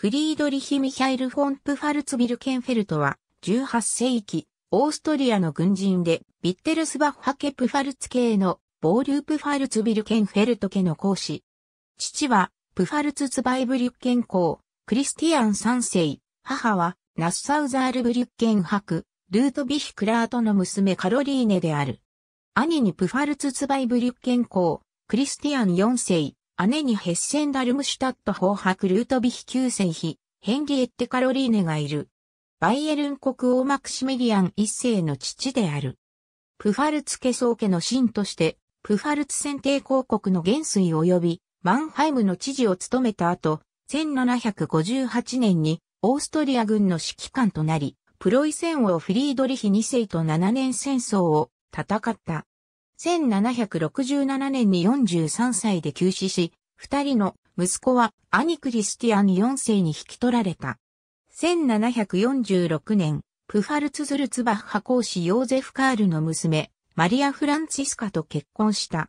フリードリヒ・ミヒャイル・フォンプファルツビルケンフェルトは、18世紀、オーストリアの軍人で、ビッテルスバッハケプファルツ系の、ボーリュープファルツビルケンフェルト家の講師。父は、プファルツツバイブリュッケン公、クリスティアン三世、母は、ナッサウザールブリュッケン伯、ルートビヒ・クラートの娘カロリーネである。兄にプファルツツバイブリュッケン公、クリスティアン四世、姉にヘッセンダルムシュタット法白ルートビヒ旧世妃、ヘンリエッテ・カロリーネがいる。バイエルン国王マクシミリアン一世の父である。プファルツ家宗家の神として、プファルツ選帝公国の元帥及び、マンハイムの知事を務めた後、1758年にオーストリア軍の指揮官となり、プロイセン王フリードリヒ二世と7年戦争を戦った。1767年に43歳で急死し、二人の息子は兄クリスティアン4世に引き取られた。1746年、プファルツズルツバッハ公子ヨーゼフ・カールの娘、マリア・フランツィスカと結婚した。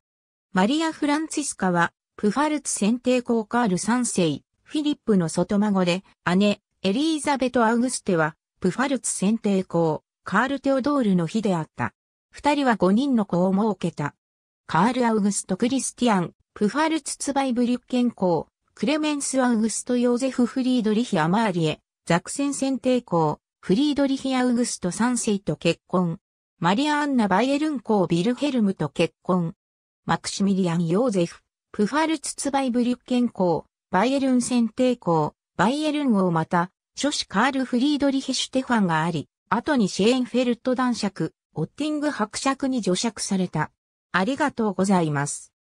マリア・フランツィスカは、プファルツ選定公カール3世、フィリップの外孫で、姉、エリーザベト・アウグステは、プファルツ選定公、カール・テオドールの妃であった。二人は五人の子を設けた。カール・アウグスト・クリスティアン、プファルツ・ツバイブリュッケン公、クレメンス・アウグスト・ヨーゼフ・フリードリヒ・アマーリエ、ザクセンセンイコ公、フリードリヒ・アウグストセ世と結婚。マリア・アンナ・バイエルン公ビルヘルムと結婚。マクシミリアン・ヨーゼフ、プファルツ・ツバイブリュッケン公、バイエルンセンイコ公、バイエルン王また、諸子カール・フリードリヒ・シュテファンがあり、後にシェーンフェルト男爵、オッティング伯爵に除爵された。ありがとうございます。